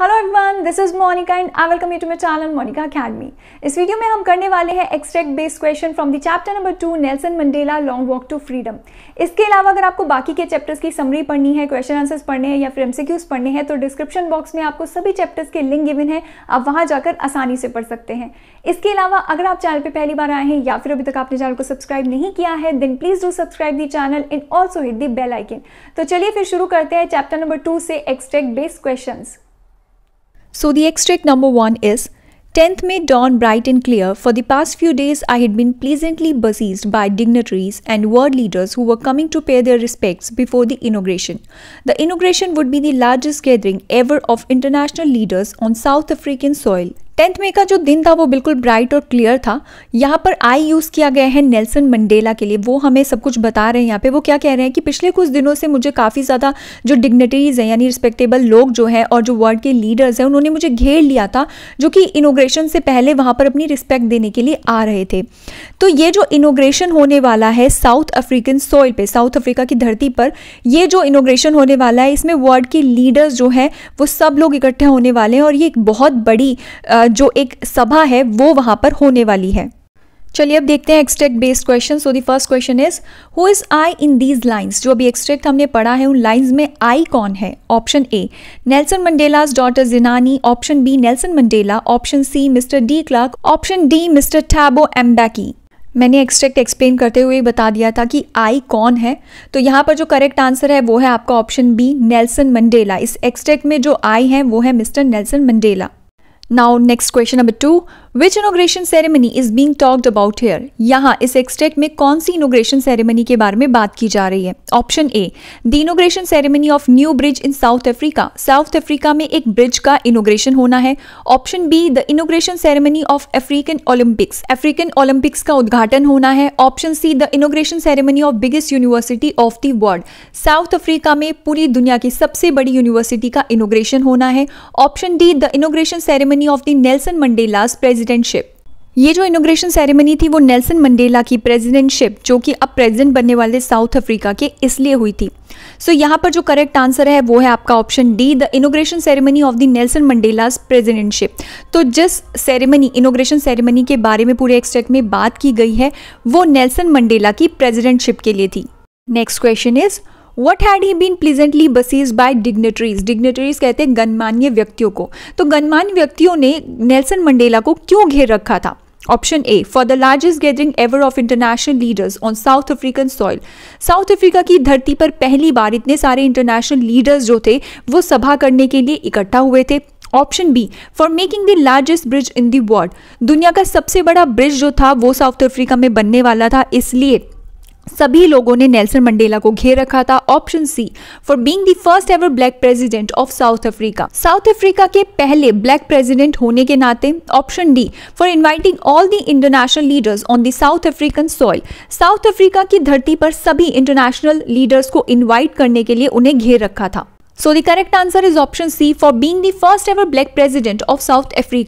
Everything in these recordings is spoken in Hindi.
Hello everyone this is Monika and I welcome you to my channel Monika Academy इस वीडियो में हम करने वाले हैं extract based question from the chapter number two Nelson Mandela long walk to freedom इसके अलावा अगर आपको बाकी के चैप्टर्स की समरी पढ़नी है क्वेश्चन आंसर्स पढ़ने हैं या फिर एमसीक्यूज पढ़ने हैं तो डिस्क्रिप्शन बॉक्स में आपको सभी चैप्टर्स के लिंक गिविन है आप वहाँ जाकर आसानी से पढ़ सकते हैं इसके अलावा अगर आप चैनल पर पहली बार आए हैं या फिर अभी तक आपने चैनल को सब्सक्राइब नहीं किया है then please do subscribe the channel and also hit the bell icon तो चलिए फिर शुरू करते हैं चैप्टर नंबर टू से extract based question So the extract number 1 is 10th May dawn bright and clear. For the past few days, I had been pleasantly besieged by dignitaries and world leaders who were coming to pay their respects before the inauguration. The inauguration would be the largest gathering ever of international leaders on South African soil tenth May का जो दिन था वो बिल्कुल ब्राइट और क्लियर था यहाँ पर आई यूज़ किया गया है नेल्सन मंडेला के लिए वो हमें सब कुछ बता रहे हैं यहाँ पे वो क्या कह रहे हैं कि पिछले कुछ दिनों से मुझे काफ़ी ज़्यादा जो डिग्नेटरीज हैं यानी रिस्पेक्टेबल लोग जो हैं और जो वर्ल्ड के लीडर्स हैं उन्होंने मुझे घेर लिया था जो कि इनोग्रेशन से पहले वहाँ पर अपनी रिस्पेक्ट देने के लिए आ रहे थे तो ये जो इनोग्रेशन होने वाला है साउथ अफ्रीकन सॉइल पे साउथ अफ्रीका की धरती पर ये जो इनोग्रेशन होने वाला है इसमें वर्ल्ड के लीडर्स जो हैं वो सब लोग इकट्ठे होने वाले हैं और ये एक बहुत बड़ी जो एक सभा है वो वहां पर होने वाली है चलिए अब देखते हैं extract based question so the first question is who is I in these lines जो अभी एक्सट्रैक्ट हमने पढ़ा है उन लाइन्स में आई कौन है option A Nelson Mandela's daughter Zenani option B Nelson Mandela option C Mister de Klerk option D Mister Thabo Mbeki मैंने एक्सट्रैक्ट एक्सप्लेन करते हुए बता दिया था कि आई कौन है तो यहाँ पर जो करेक्ट आंसर है वो है आपका ऑप्शन बी नेल्सन मंडेला इस एक्सट्रैक्ट में जो आई है वो है Mister Nelson Mandela now next question number two which inauguration ceremony is being talked about here यहाँ इस एक्सट्रैक्ट में कौन सी इनोग्रेशन सेरेमनी के बारे में बात की जा रही है option A the inauguration ceremony of new bridge in South Africa South Africa में एक ब्रिज का इनोग्रेशन होना है option B the inauguration ceremony of African Olympics African Olympics का उद्घाटन होना है option C the inauguration ceremony of biggest university of the world South Africa में पूरी दुनिया की सबसे बड़ी यूनिवर्सिटी का इनोग्रेशन होना है option D the inauguration ceremony of the Nelson Mandela's president presidentship ये जो इनोग्रेशन सेरेमनी थी वो नेल्सन मंडेला की प्रेजिडेंटशिप जो कि अब प्रेजिडेंट बनने वाले साउथ अफ्रीका के इसलिए हुई थी सो so, यहाँ पर जो करेक्ट आंसर है वो है आपका option D the inauguration ceremony of the Nelson Mandela's presidentship तो जिस सेरेमनी इनोग्रेशन सेरेमनी के बारे में पूरे एक्सट्रैक्ट में बात की गई है वो नेल्सन मंडेला की प्रेजिडेंटशिप के लिए थी next question is what had he been pleasantly besieged by dignitaries dignitaries कहते हैं गणमान्य व्यक्तियों को तो गणमान्य व्यक्तियों ने नेल्सन मंडेला को क्यों घेर रखा था option A for the largest gathering ever of international leaders on South African soil South Africa की धरती पर पहली बार इतने सारे इंटरनेशनल लीडर्स जो थे वो सभा करने के लिए इकट्ठा हुए थे option B for making the largest bridge in the world दुनिया का सबसे बड़ा ब्रिज जो था वो साउथ अफ्रीका में बनने वाला था इसलिए सभी लोगों ने नेल्सन मंडेला को घेर रखा था option C for being the first ever black president of South Africa South Africa के पहले ब्लैक प्रेसिडेंट होने के नाते option D for inviting all the international leaders on the South African soil South Africa की धरती पर सभी इंटरनेशनल लीडर्स को इन्वाइट करने के लिए उन्हें घेर रखा था so the correct answer is option C for being the first ever black president of South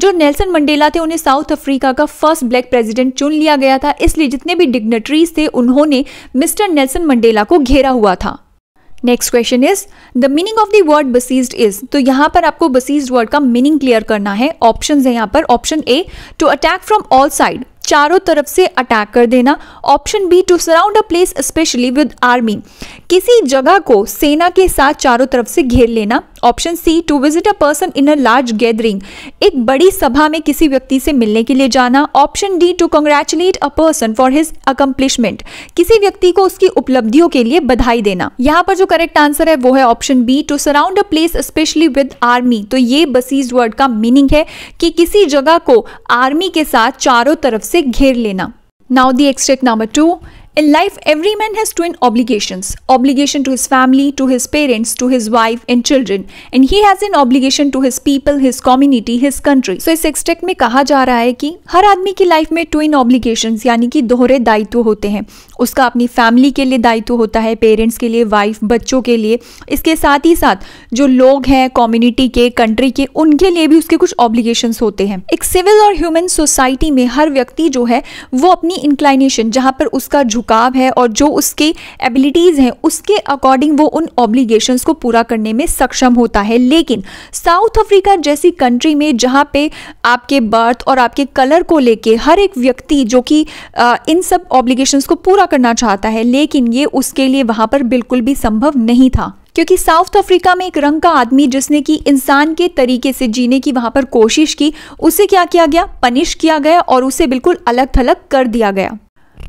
जो नेल्सन मंडेला थे उन्हें साउथ अफ्रीका का फर्स्ट ब्लैक प्रेजिडेंट चुन लिया गया था इसलिए जितने भी डिग्नेटरीज थे उन्होंने मिस्टर नेल्सन मंडेला को घेरा हुआ था next question is the meaning of the word besieged is तो यहां पर आपको बसीज वर्ड का मीनिंग क्लियर करना है ऑप्शन है यहां पर option A to attack from all side चारों तरफ से अटैक कर देना option B to surround a place specially with army किसी जगह को सेना के साथ चारों तरफ से घेर लेना option C to visit a person in a large gathering एक बड़ी सभा में किसी व्यक्ति से मिलने के लिए जाना option D to congratulate a person for his accomplishment किसी व्यक्ति को उसकी उपलब्धियों के लिए बधाई देना यहाँ पर जो करेक्ट आंसर है वो है option B to surround a place specially with army तो ये बसीज वर्ड का मीनिंग है कि किसी जगह को आर्मी के साथ चारों तरफ से से घेर लेना now the extract number two in life every man has twin obligation obligation to his family to his parents to his wife and children and he has an obligation to his people his community his country so इस एक्सटेक में कहा जा रहा है कि हर आदमी की लाइफ में ट्विन ऑब्लीगेशन यानी कि दोहरे दायित्व होते हैं उसका अपनी फैमिली के लिए दायित्व होता है पेरेंट्स के लिए वाइफ बच्चों के लिए इसके साथ ही साथ जो लोग हैं कम्युनिटी के कंट्री के उनके लिए भी उसके कुछ ऑब्लिगेशंस होते हैं एक सिविल और ह्यूमन सोसाइटी में हर व्यक्ति जो है वो अपनी इंक्लाइनेशन जहाँ पर उसका झुकाव है और जो उसके एबिलिटीज़ हैं उसके अकॉर्डिंग वो उन ऑब्लीगेशन्स को पूरा करने में सक्षम होता है लेकिन साउथ अफ्रीका जैसी कंट्री में जहाँ पे आपके बर्थ और आपके कलर को लेके हर एक व्यक्ति जो कि इन सब ऑब्लीगेशन्स को पूरा पूरा करना चाहता है लेकिन ये उसके लिए वहां पर बिल्कुल भी संभव नहीं था क्योंकि साउथ अफ्रीका में एक रंग का आदमी जिसने कि इंसान के तरीके से जीने की वहां पर कोशिश की उसे क्या किया गया पनिश किया गया और उसे बिल्कुल अलग थलग कर दिया गया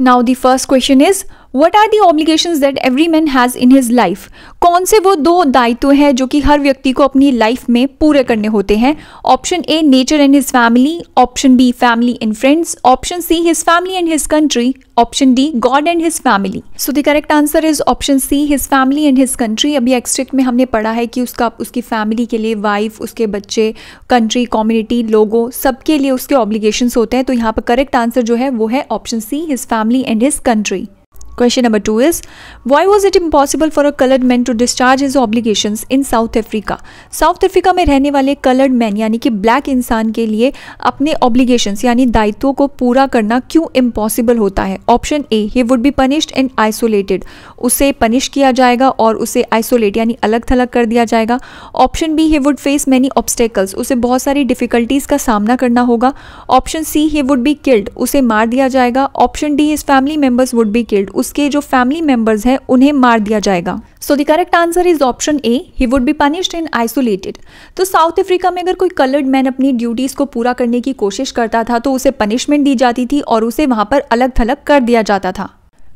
now the first question is what are the obligation that every man has in his life कौन से वो दो दायित्व हैं जो कि हर व्यक्ति को अपनी लाइफ में पूरे करने होते हैं option A nature and his family option B family and friends option C his family and his country option D God and his family so the correct answer is option C his family and his country अभी एक्सट्रिक्ट में हमने पढ़ा है कि उसका उसकी फैमिली के लिए वाइफ उसके बच्चे कंट्री कम्युनिटी लोगों सबके लिए उसके ऑब्लिगेशन होते हैं तो यहाँ पर करेक्ट आंसर जो है वो है option C his family and his country Question number two is Why was it impossible for a colored man to discharge his obligations in South Africa? South Africa में रहने वाले colored men यानी कि black इंसान के लिए अपने obligations यानी दायित्वों को पूरा करना क्यों impossible होता है Option A he would be punished and isolated. उसे punish किया जाएगा और उसे isolate यानी अलग थलग कर दिया जाएगा Option B he would face many obstacles. उसे बहुत सारी difficulties का सामना करना होगा Option C he would be killed. उसे मार दिया जाएगा Option D his family members would be killed. उसके जो फैमिली मेंबर्स हैं उन्हें मार दिया जाएगा so the correct answer is option A he would be punished in isolated तो साउथ अफ्रीका में अगर कोई कलर्ड मैन अपनी ड्यूटीज़ को पूरा करने की कोशिश करता था तो उसे पनिशमेंट दी जाती थी और उसे वहां पर अलग थलग कर दिया जाता था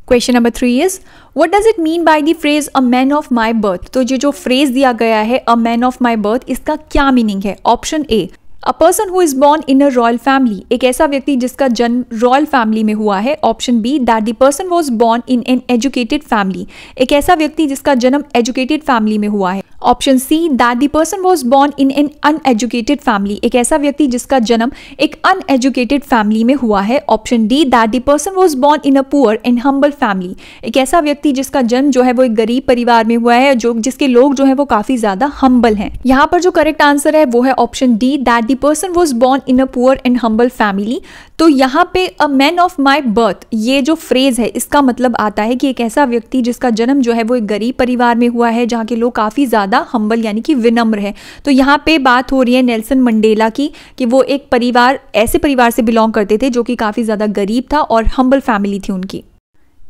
question number three is what does it mean by the phrase a man of my birth तो ये जो फ्रेज दिया गया है a man of my birth इसका क्या मीनिंग है option A a person who is born in a royal family एक ऐसा व्यक्ति जिसका जन्म रॉयल फैमिली में हुआ है option B that the person was born in an educated family एक ऐसा व्यक्ति जिसका जन्म एजुकेटेड फैमिली में हुआ है option C that the person was born in an uneducated family एक ऐसा व्यक्ति जिसका जन्म एक अनएजुकेटेड फैमिली में हुआ है option D that the person was born in a poor and humble family एक ऐसा व्यक्ति जिसका जन्म जो है वो एक गरीब परिवार में हुआ है जो जिसके लोग जो है वो काफी ज्यादा हम्बल है यहाँ पर जो करेक्ट आंसर है वो है option D that the person was born in a poor and humble family तो यहाँ पे a man of my birth ये जो फ्रेज़ है इसका मतलब आता है कि एक ऐसा व्यक्ति जिसका जन्म जो है वो एक गरीब परिवार में हुआ है जहाँ के लोग काफ़ी ज़्यादा हम्बल यानी कि विनम्र है तो यहाँ पे बात हो रही है नेल्सन मंडेला की कि वो एक परिवार ऐसे परिवार से बिलोंग करते थे जो कि काफ़ी ज़्यादा गरीब था और हम्बल फैमिली थी उनकी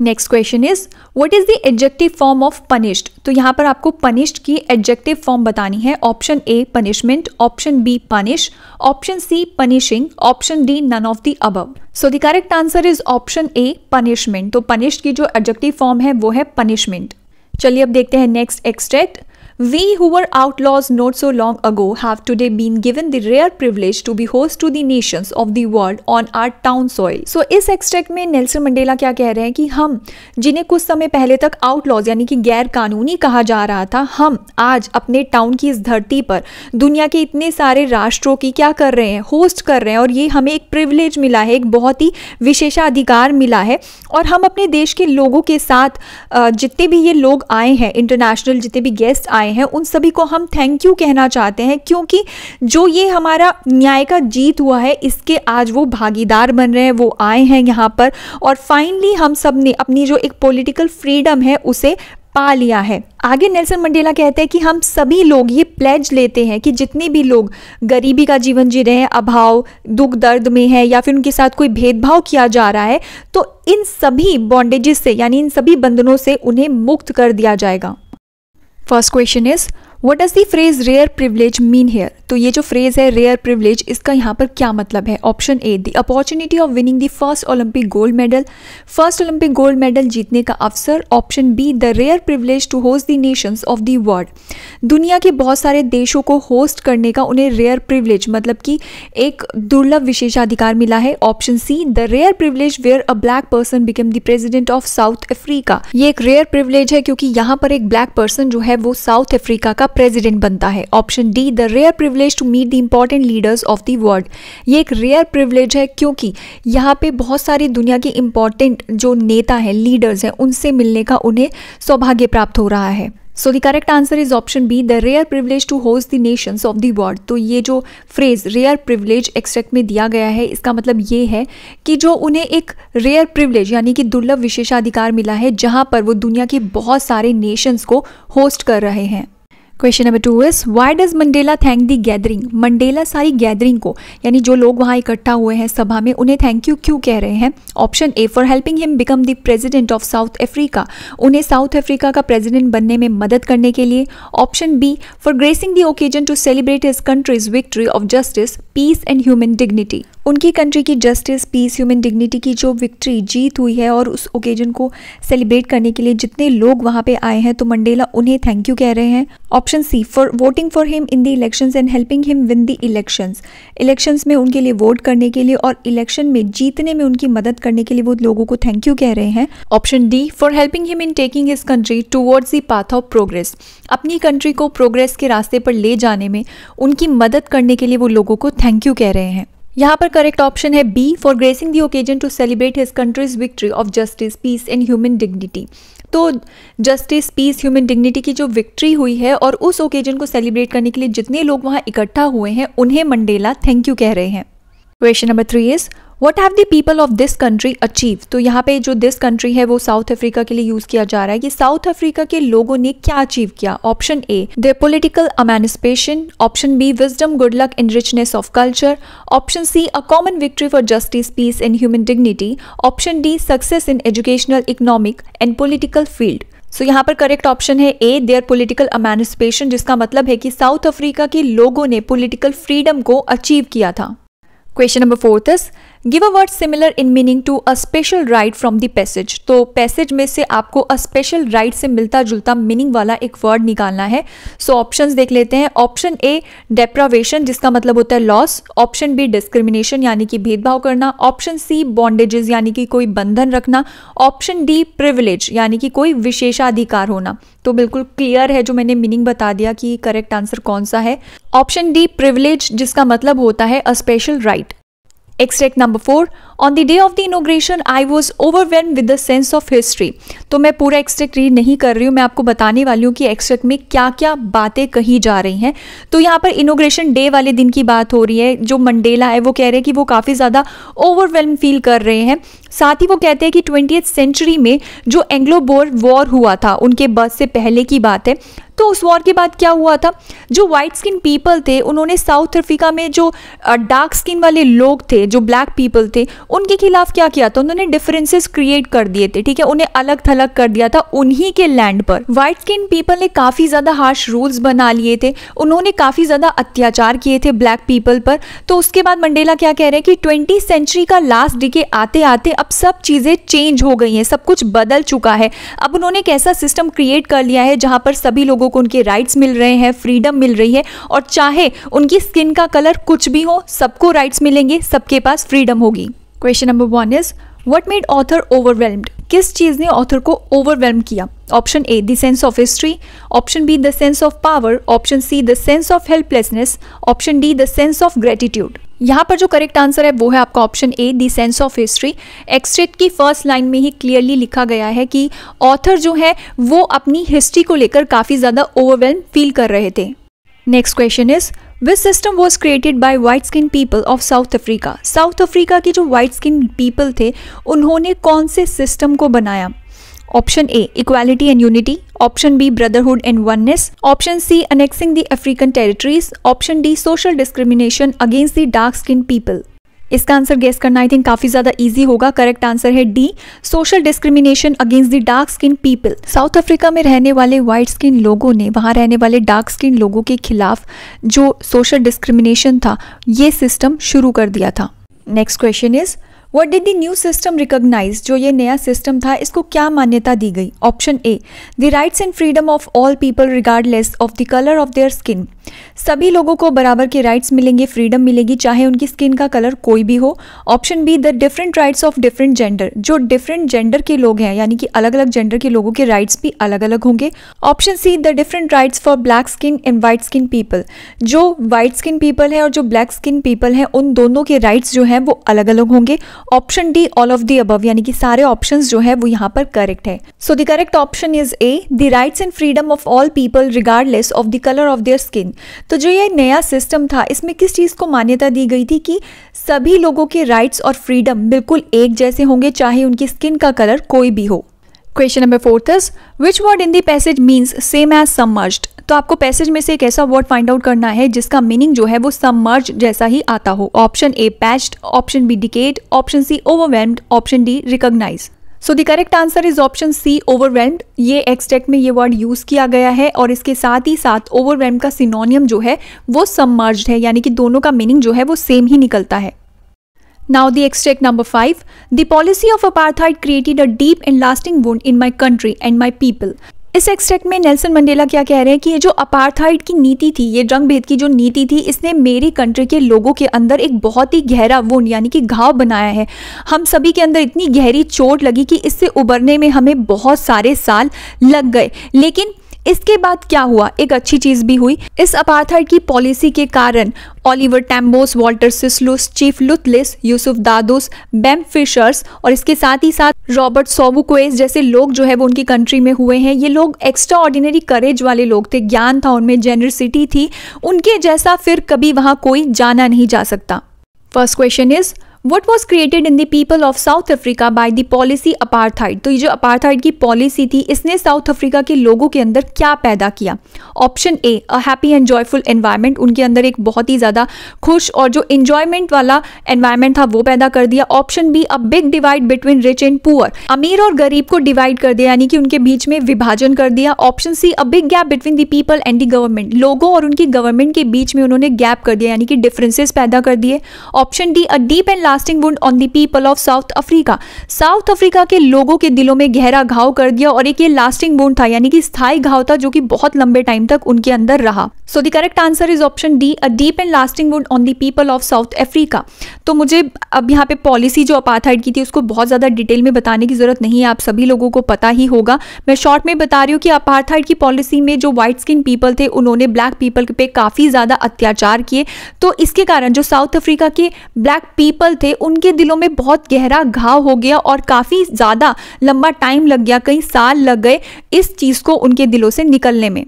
next question is what is the adjective form of punished तो यहाँ पर आपको पनिश्ड की एडजेक्टिव फॉर्म बतानी है option A punishment option B punish option C punishing option D none of the above so the correct answer is option A punishment तो पनिश्ड की जो एडजेक्टिव फॉर्म है वो है पनिशमेंट चलिए अब देखते हैं next extract We who were outlaws not so long ago have today been given the rare privilege to be host to the nations of the world on our town soil. So इस एक्सट्रैक्ट में नेल्सन मंडेला क्या कह रहे हैं कि हम जिन्हें कुछ समय पहले तक आउटलॉज यानी कि गैर कानूनी कहा जा रहा था हम आज अपने टाउन की इस धरती पर दुनिया के इतने सारे राष्ट्रों की क्या कर रहे हैं होस्ट कर रहे हैं और ये हमें एक प्रिवलेज मिला है एक बहुत ही विशेषाधिकार मिला है और हम अपने देश के लोगों के साथ जितने भी ये लोग आए हैं इंटरनेशनल जितने भी गेस्ट आए आए हैं उन सभी को हम थैंक यू कहना चाहते हैं क्योंकि जो ये हमारा न्याय का जीत हुआ है इसके आज वो भागीदार बन रहे हैं वो आए हैं यहाँ पर और फाइनली हम सब ने अपनी जो एक पॉलिटिकल फ्रीडम है उसे पा लिया है आगे नेल्सन मंडेला कहते हैं कि हम सभी लोग ये प्लेज लेते हैं कि जितने भी लोग गरीबी का जीवन जी रहे हैं अभाव दुख दर्द में है या फिर उनके साथ कोई भेदभाव किया जा रहा है तो इन सभी बॉन्डेजेस से यानी इन सभी बंधनों से उन्हें मुक्त कर दिया जाएगा First question is what does the phrase rare privilege mean here तो ये जो फ्रेज है रेयर प्रिवलेज इसका यहाँ पर क्या मतलब है option A the opportunity of winning the first Olympic gold medal first Olympic gold medal जीतने का अवसर option B the rare privilege to host the nations of the world दुनिया के बहुत सारे देशों को होस्ट करने का उन्हें रेयर प्रिवलेज मतलब कि एक दुर्लभ विशेषाधिकार मिला है option C the rare privilege where a black person become the president of South Africa ये एक रेयर प्रिवलेज है क्योंकि यहाँ पर एक ब्लैक पर्सन जो है वो साउथ अफ्रीका का प्रेसिडेंट बनता है option D the rare privilege to meet the important leaders of the world ये एक रेयर प्रिविलेज है क्योंकि यहाँ पे बहुत सारी दुनिया के इम्पॉर्टेंट जो नेता हैं लीडर्स हैं उनसे मिलने का उन्हें सौभाग्य प्राप्त हो रहा है so the correct answer is option B the rare privilege to host the nations of the world तो ये जो फ्रेज रेयर प्रिविलेज एक्सट्रैक्ट में दिया गया है इसका मतलब ये है कि जो उन्हें एक रेयर प्रिविलेज यानी कि दुर्लभ विशेषाधिकार मिला है जहाँ पर वो दुनिया के बहुत सारे नेशंस को होस्ट कर रहे हैं question number two is why does Mandela thank the gathering Mandela सारी गैदरिंग को यानी जो लोग वहाँ इकट्ठा हुए हैं सभा में उन्हें थैंक यू क्यों कह रहे हैं option A for helping him become the president of South Africa उन्हें साउथ अफ्रीका का प्रेजिडेंट बनने में मदद करने के लिए option B for gracing the occasion to celebrate his country's victory of justice peace and human dignity उनकी कंट्री की जस्टिस पीस ह्यूमन डिग्निटी की जो विक्ट्री जीत हुई है और उस ओकेजन को सेलिब्रेट करने के लिए जितने लोग वहाँ पे आए हैं तो मंडेला उन्हें थैंक यू कह रहे हैं option option C for voting for him in the elections and helping him win the elections elections में उनके लिए वोट करने के लिए और इलेक्शन में जीतने में उनकी मदद करने के लिए वो लोगों को थैंक यू कह रहे हैं option D for helping him in taking his country towards the path of progress अपनी कंट्री को प्रोग्रेस के रास्ते पर ले जाने में उनकी मदद करने के लिए वो लोगों को थैंक यू कह रहे हैं यहाँ पर करेक्ट ऑप्शन है B for gracing the occasion to celebrate his country's victory of justice peace and human dignity तो जस्टिस पीस ह्यूमन डिग्निटी की जो विक्ट्री हुई है और उस ओकेजन को सेलिब्रेट करने के लिए जितने लोग वहाँ इकट्ठा हुए हैं उन्हें मंडेला थैंक यू कह रहे हैं question number three is what have the people of this country achieve तो यहाँ पे जो दिस कंट्री है वो साउथ अफ्रीका के लिए यूज किया जा रहा है कि साउथ अफ्रीका के लोगों ने क्या अचीव किया option A the political emancipation option B wisdom good luck in richness of culture option C a common victory for justice peace and human dignity option D success in educational economic and political field so so, यहाँ पर करेक्ट ऑप्शन है ए देयर पॉलिटिकल अमेनिस्पेशन जिसका मतलब है कि साउथ अफ्रीका के लोगों ने पॉलिटिकल फ्रीडम को अचीव किया था question number fourth is give a word similar in meaning to a special right from the passage तो पैसेज में से आपको अ स्पेशल राइट से मिलता जुलता मीनिंग वाला एक वर्ड निकालना है सो so, ऑप्शंस देख लेते हैं ऑप्शन ए डेप्रावेशन जिसका मतलब होता है लॉस ऑप्शन बी डिस्क्रिमिनेशन यानी कि भेदभाव करना ऑप्शन सी बॉन्डेजेस यानी कि कोई बंधन रखना ऑप्शन डी प्रिविलेज यानी कि कोई विशेषाधिकार होना तो बिल्कुल क्लियर है जो मैंने मीनिंग बता दिया कि करेक्ट आंसर कौन सा है ऑप्शन डी प्रिविलेज जिसका मतलब होता है a special right Extract number 4 on the day of the inauguration I was overwhelm with the sense of history तो मैं पूरा एक्सट्रैक्ट रीड नहीं कर रही हूँ मैं आपको बताने वाली हूँ कि एक्सट्रैक्ट में क्या क्या बातें कही जा रही हैं तो यहाँ पर इनोग्रेशन डे वाले दिन की बात हो रही है जो मंडेला है वो कह रहे हैं कि वो काफ़ी ज़्यादा ओवरवेलम फील कर रहे हैं साथ ही वो कहते हैं कि ट्वेंटी सेंचुरी में जो एंग्लो बोर वॉर हुआ था उनके बस से पहले की बात है तो उस वॉर के बाद क्या हुआ था जो वाइट स्किन पीपल थे उन्होंने साउथ अफ्रीका में जो डार्क स्किन वाले लोग थे जो ब्लैक पीपल थे उनके खिलाफ क्या किया था उन्होंने डिफरेंसेस क्रिएट कर दिए थे ठीक है उन्हें अलग थलग कर दिया था उन्हीं के लैंड पर व्हाइट स्किन पीपल ने काफी ज्यादा हार्श रूल्स बना लिए थे उन्होंने काफी ज्यादा अत्याचार किए थे ब्लैक पीपल पर तो उसके बाद मंडेला क्या कह रहे हैं कि ट्वेंटी सेंचुरी का लास्ट डिके आते आते अब सब चीजें चेंज हो गई हैं सब कुछ बदल चुका है अब उन्होंने एक ऐसा सिस्टम क्रिएट कर लिया है जहां पर सभी लोगों को उनके राइट्स मिल रहे हैं फ्रीडम मिल रही है और चाहे उनकी स्किन का कलर कुछ भी हो सबको राइट्स मिलेंगे सबके पास फ्रीडम होगी question number one is what made author overwhelmed किस चीज़ ने ऑथर को ओवरवेलम किया option A the sense of history option B the sense of power option C the sense of helplessness option D the sense of gratitude यहाँ पर जो करेक्ट आंसर है वो है आपका option A the sense of history extract की फर्स्ट लाइन में ही क्लियरली लिखा गया है कि ऑथर जो है वो अपनी हिस्ट्री को लेकर काफ़ी ज़्यादा ओवरवेलम फील कर रहे थे next question is This system was created by white skin people of South Africa. South Africa के जो white skin people थे उन्होंने कौन से सिस्टम को बनाया option A equality and unity option B brotherhood and oneness option C annexing the African territories option D social discrimination against the dark skin people इसका आंसर गेस करना आई थिंक काफ़ी ज़्यादा ईजी होगा करेक्ट आंसर है D social discrimination against the dark skin people South Africa में रहने वाले व्हाइट स्किन लोगों ने वहां रहने वाले डार्क स्किन लोगों के खिलाफ जो सोशल डिस्क्रिमिनेशन था ये सिस्टम शुरू कर दिया था next question is what did the new system recognise जो ये नया सिस्टम था इसको क्या मान्यता दी गई option A the rights and freedom of all people regardless of the colour of their skin सभी लोगों को बराबर के राइट्स मिलेंगे फ्रीडम मिलेगी चाहे उनकी स्किन का कलर कोई भी हो option B the different rights of different gender जो डिफरेंट जेंडर के लोग हैं यानी कि अलग अलग जेंडर के लोगों के राइट्स भी अलग अलग होंगे option C the different rights for black skin and white skin people जो वाइट स्किन पीपल है और जो ब्लैक स्किन पीपल है उन दोनों के राइट्स जो हैं वो अलग अलग होंगे option D all of the above यानी कि सारे ऑप्शन जो है वो यहाँ पर करेक्ट है so the correct option is A the rights and freedom of all people regardless of the colour of their skin तो जो ये नया सिस्टम था इसमें किस चीज़ को मान्यता दी गई थी कि सभी लोगों के राइट्स और फ्रीडम बिल्कुल एक जैसे होंगे चाहे उनकी स्किन का कलर कोई भी हो question number fourth is which word in the passage means same as submerged तो आपको पैसेज में से एक ऐसा वर्ड फाइंड आउट करना है जिसका मीनिंग जो है वो सबमर्ज जैसा ही आता हो option A patched option B decade option C overwhelmed option D recognise so the correct answer is option C overwhelmed ये एक्सटेक्ट में ये वर्ड यूज किया गया है और इसके साथ ही साथ ओवरवेल्म का सिनोनियम जो है वो समर्ज है यानी कि दोनों का मीनिंग जो है वो सेम ही निकलता है Now, the extract number 5 The policy of apartheid created a deep and lasting wound in my country and my people. इस एक्सट्रैक्ट में नेल्सन मंडेला क्या कह रहे हैं कि ये जो अपार्थाइड की नीति थी ये रंग भेद की जो नीति थी इसने मेरी कंट्री के लोगों के अंदर एक बहुत ही गहरा वुंड यानी कि घाव बनाया है हम सभी के अंदर इतनी गहरी चोट लगी कि इससे उबरने में हमें बहुत सारे साल लग गए लेकिन इसके बाद क्या हुआ एक अच्छी चीज भी हुई इस अपार्थाइड की पॉलिसी के कारण Oliver Tambo's Walter Sisulu's Chief Luthuli's Yusuf Dadoo's Bram Fischer's और इसके साथ ही साथ रॉबर्ट सोबुकोस जैसे लोग जो है वो उनकी कंट्री में हुए हैं ये लोग एक्स्ट्रा ऑर्डिनरी करेज वाले लोग थे ज्ञान था उनमें जेनरसिटी थी उनके जैसा फिर कभी वहाँ कोई जाना नहीं जा सकता first question is what was created in the people of South Africa by the policy apartheid तो ये जो अपार्थाइड की पॉलिसी थी इसने साउथ अफ्रीका के लोगों के अंदर क्या पैदा किया option A a happy and joyful environment उनके अंदर एक बहुत ही ज़्यादा खुश और जो इन्जॉयमेंट वाला एनवायरमेंट था वो पैदा कर दिया option B a big divide between rich and poor अमीर और गरीब को डिवाइड कर दिया यानी कि उनके बीच में विभाजन कर दिया option C a big gap between the people and the government लोगों और उनकी गवर्नमेंट के बीच में उन्होंने गैप कर दिया यानी कि डिफरेंसेज पैदा कर दिए option D a deep and lasting wound on the people of South Africa South Africa के लोगों के दिलों में गहरा घाव कर दिया और एक ये लास्टिंग वुंड था यानी कि स्थायी घाव था जो कि बहुत लंबे टाइम तक उनके अंदर रहा so the correct answer is option D a deep and lasting wound on the people of South Africa तो मुझे अब यहाँ पे पॉलिसी जो अपाथाइड की थी उसको बहुत ज़्यादा डिटेल में बताने की ज़रूरत नहीं है आप सभी लोगों को पता ही होगा मैं शॉर्ट में बता रही हूँ कि अपाथाइड की पॉलिसी में जो व्हाइट स्किन पीपल थे उन्होंने ब्लैक पीपल पे काफ़ी ज़्यादा अत्याचार किए तो इसके कारण जो साउथ अफ्रीका के ब्लैक पीपल थे उनके दिलों में बहुत गहरा घाव हो गया और काफ़ी ज़्यादा लंबा टाइम लग गया कई साल लग गए इस चीज़ को उनके दिलों से निकलने में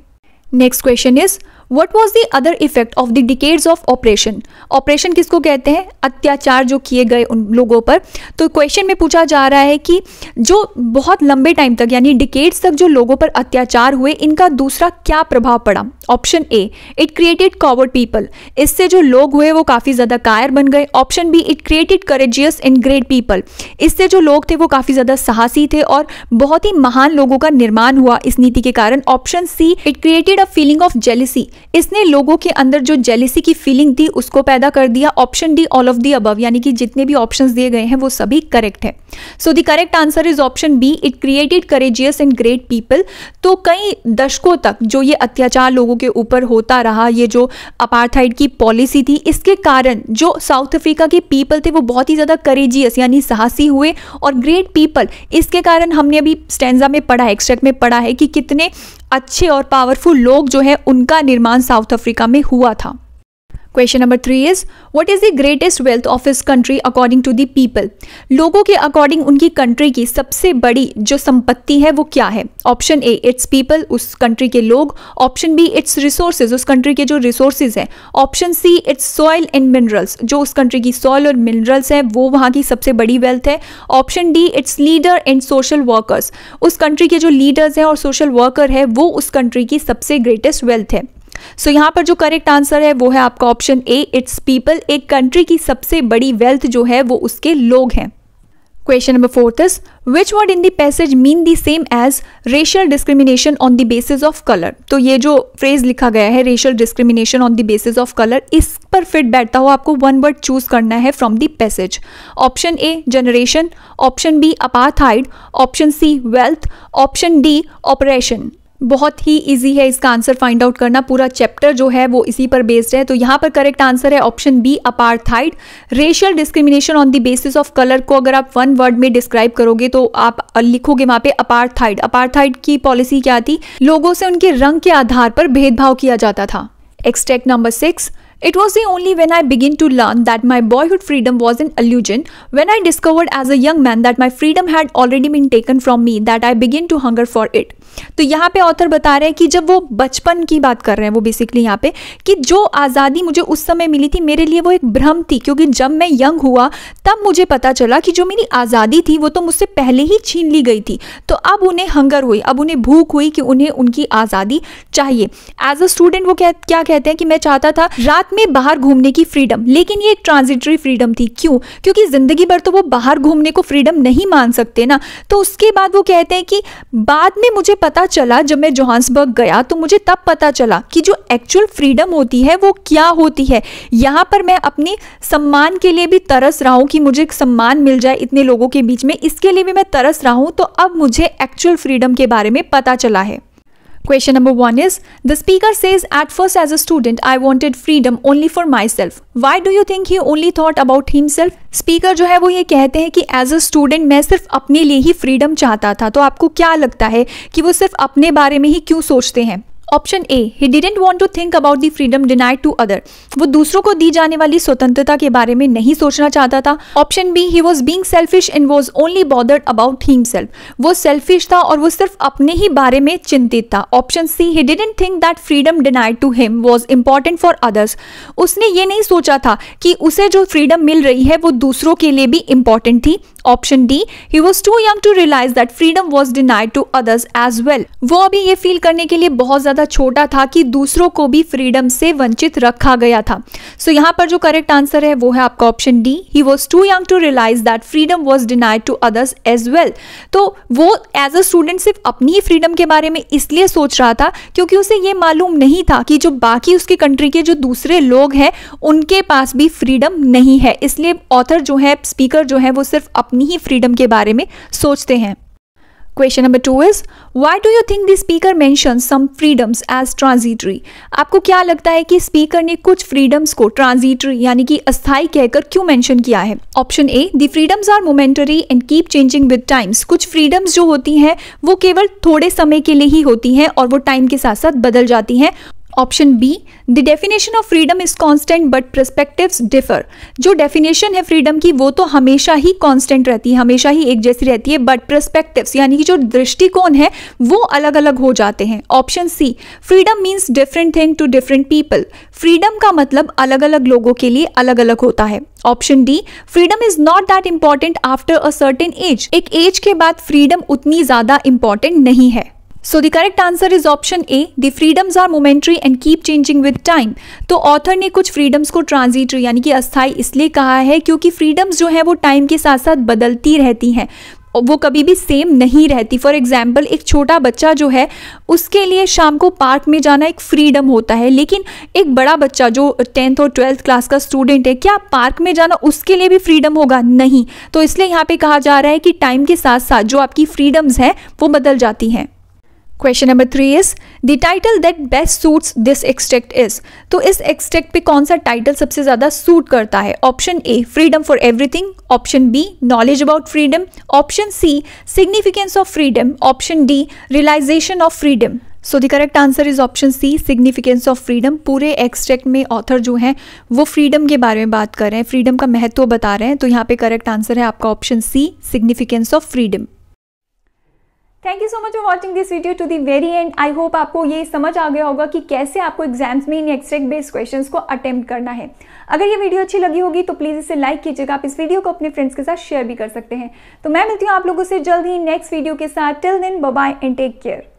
next question is what was the other effect of the decades of oppression oppression किसको कहते हैं अत्याचार जो किए गए उन लोगों पर तो क्वेश्चन में पूछा जा रहा है कि जो बहुत लंबे टाइम तक यानी डिकेड्स तक जो लोगों पर अत्याचार हुए इनका दूसरा क्या प्रभाव पड़ा option A it created coward people इससे जो लोग हुए वो काफ़ी ज़्यादा कायर बन गए option B it created courageous in great people इससे जो लोग थे वो काफ़ी ज़्यादा साहसी थे और बहुत ही महान लोगों का निर्माण हुआ इस नीति के कारण option C it created a feeling of jealousy इसने लोगों के अंदर जो जेलिसी की फीलिंग थी उसको पैदा कर दिया option D all of the above यानी कि जितने भी ऑप्शन दिए गए हैं वो सभी करेक्ट है so the correct answer is option B it created courageous and great people तो कई दशकों तक जो ये अत्याचार लोगों के ऊपर होता रहा ये जो अपार्थाइड की पॉलिसी थी इसके कारण जो साउथ अफ्रीका के पीपल थे वो बहुत ही ज़्यादा करेजियस यानी साहसी हुए और ग्रेट पीपल इसके कारण हमने अभी स्टैंडा में पढ़ा है एक्सट्रैक्ट में पढ़ा है कि कितने अच्छे और पावरफुल लोग जो है उनका निर्माण साउथ अफ्रीका में हुआ था question number three is what is the greatest wealth of इस country according to the people लोगों के अकॉर्डिंग उनकी कंट्री की सबसे बड़ी जो संपत्ति है वो क्या है ऑप्शन ए इट्स पीपल उस कंट्री के लोग ऑप्शन बी इट्स रिसोर्सेज उस कंट्री के जो रिसोर्सेज हैं option C it's soil and minerals जो उस कंट्री की सॉयल और मिनरल्स हैं वो वहाँ की सबसे बड़ी वेल्थ है option D it's leader and social workers उस कंट्री के जो लीडर्स हैं और सोशल वर्कर है वो उस कंट्री की सबसे ग्रेटेस्ट वेल्थ है सो so, यहाँ पर जो करेक्ट आंसर है वो है आपका ऑप्शन ए इट्स पीपल एक कंट्री की सबसे बड़ी वेल्थ जो है वो उसके लोग हैं question number fourth is which word in the passage mean the same as racial discrimination on the basis of colour तो ये जो फ्रेज लिखा गया है racial discrimination on the basis of colour इस पर फिट बैठता हुआ आपको वन वर्ड चूज करना है from the passage option A generation option B apartheid option C wealth option D operation बहुत ही इजी है इसका आंसर फाइंड आउट करना पूरा चैप्टर जो है वो इसी पर बेस्ड है तो यहाँ पर करेक्ट आंसर है option B apartheid racial discrimination on the basis of colour को अगर आप वन वर्ड में डिस्क्राइब करोगे तो आप लिखोगे वहां पे अपार्थाइड अपार्थाइड की पॉलिसी क्या थी लोगों से उनके रंग के आधार पर भेदभाव किया जाता था extract number six It was the only when I begin to learn that my boyhood freedom was an illusion, when I discovered as a young man that my freedom had already been taken from me that I begin to hunger for it. तो यहाँ पे ऑथर बता रहे हैं कि जब वो बचपन की बात कर रहे हैं वो बेसिकली यहाँ पे कि जो आज़ादी मुझे उस समय मिली थी मेरे लिए वो एक भ्रम थी क्योंकि जब मैं यंग हुआ तब मुझे पता चला कि जो मेरी आज़ादी थी वो तो मुझसे पहले ही छीन ली गई थी तो अब उन्हें हंगर हुई अब उन्हें भूख हुई कि उन्हें उनकी आज़ादी चाहिए एज अ स्टूडेंट वो क्या कहते हैं कि मैं चाहता था रात में बाहर घूमने की फ्रीडम लेकिन ये एक ट्रांजिटरी फ्रीडम थी क्यों क्योंकि ज़िंदगी भर तो वो बाहर घूमने को फ्रीडम नहीं मान सकते ना तो उसके बाद वो कहते हैं कि बाद में मुझे पता चला जब मैं जोहान्सबर्ग गया तो मुझे तब पता चला कि जो एक्चुअल फ्रीडम होती है वो क्या होती है यहाँ पर मैं अपने सम्मान के लिए भी तरस रहा हूँ कि मुझे सम्मान मिल जाए इतने लोगों के बीच में इसके लिए भी मैं तरस रहा हूँ तो अब मुझे एक्चुअल फ्रीडम के बारे में पता चला है Question number one is The speaker says, At first, as a student, I wanted freedom only for myself. Why do you think he only thought about himself? Speaker जो है वो ये कहते हैं कि एज अ स्टूडेंट मैं सिर्फ अपने लिए ही फ्रीडम चाहता था तो आपको क्या लगता है कि वो सिर्फ अपने बारे में ही क्यों सोचते हैं option A he didn't want to think about the freedom denied to other वो दूसरों को दी जाने वाली स्वतंत्रता के बारे में नहीं सोचना चाहता था option B he was being selfish and was only bothered about himself वो सेल्फिश था और वो सिर्फ अपने ही बारे में चिंतित था option C he didn't think that freedom denied to him was important for others उसने ये नहीं सोचा था कि उसे जो फ्रीडम मिल रही है वो दूसरों के लिए भी इंपॉर्टेंट थी option D he was too young to realise that freedom was denied to others as well वो अभी ये फील करने के लिए बहुत ज्यादा छोटा था कि दूसरों को भी फ्रीडम से वंचित रखा गया था सो so, यहाँ पर जो करेक्ट आंसर है वो है आपका option D he was too young to realise that freedom was denied to others as well तो वो एज अ स्टूडेंट सिर्फ अपनी फ्रीडम के बारे में इसलिए सोच रहा था क्योंकि उसे ये मालूम नहीं था कि जो बाकी उसकी कंट्री के जो दूसरे लोग हैं उनके पास भी फ्रीडम नहीं है इसलिए ऑथर जो है स्पीकर जो है वो सिर्फ अपनी ही फ्रीडम के बारे में सोचते हैं question number two is why do you think the speaker mention some freedoms as transitory आपको क्या लगता है कि स्पीकर ने कुछ फ्रीडम्स को ट्रांजिटरी यानी कि अस्थाई कहकर क्यों मेंशन किया है option A the freedoms are momentary and keep changing with times कुछ फ्रीडम्स जो होती हैं वो केवल थोड़े समय के लिए ही होती हैं और वो टाइम के साथ साथ बदल जाती हैं option B the definition of freedom is constant but perspective differ जो डेफिनेशन है फ्रीडम की वो तो हमेशा ही कॉन्स्टेंट रहती है हमेशा ही एक जैसी रहती है बट प्रस्पेक्टिव यानी कि जो दृष्टिकोण है वो अलग अलग हो जाते हैं option C freedom means different thing to different people freedom का मतलब अलग अलग लोगों के लिए अलग अलग होता है option D freedom is not that important after a certain age एक एज के बाद फ्रीडम उतनी ज्यादा इंपॉर्टेंट नहीं है so the correct answer is option A the freedoms are momentary and keep changing with time तो ऑथर ने कुछ फ्रीडम्स को ट्रांजिटरी यानी कि अस्थाई इसलिए कहा है क्योंकि फ्रीडम्स जो है वो टाइम के साथ साथ बदलती रहती हैं वो कभी भी सेम नहीं रहती फॉर एग्ज़ाम्पल एक छोटा बच्चा जो है उसके लिए शाम को पार्क में जाना एक फ्रीडम होता है लेकिन एक बड़ा बच्चा जो टेंथ और ट्वेल्थ क्लास का स्टूडेंट है क्या पार्क में जाना उसके लिए भी फ्रीडम होगा नहीं तो इसलिए यहाँ पे कहा जा रहा है कि टाइम के साथ साथ जो आपकी फ्रीडम्स हैं वो बदल जाती हैं question number three is the title that best suits this extract is तो इस एक्सटेक्ट पे कौन सा टाइटल सबसे ज़्यादा सूट करता है option A freedom for everything option B knowledge about freedom option C significance of freedom option D realisation of freedom so the correct answer is option C significance of freedom पूरे एक्सट्रैक्ट में ऑथर जो हैं वो फ्रीडम के बारे में बात कर रहे हैं फ्रीडम का महत्व बता रहे हैं तो यहाँ पे करेक्ट आंसर है आपका option C significance of freedom thank you so much for watching this video to the very end I hope आपको ये समझ आ गया होगा कि कैसे आपको एग्जाम्स में इन एक्सट्रैक्ट बेस्ड क्वेश्चंस को अटेम्प्ट करना है अगर ये वीडियो अच्छी लगी होगी तो प्लीज़ इसे लाइक कीजिएगा आप इस वीडियो को अपने फ्रेंड्स के साथ शेयर भी कर सकते हैं तो मैं मिलती हूँ आप लोगों से जल्द ही नेक्स्ट वीडियो के साथ टिल दिन बाय एंड टेक केयर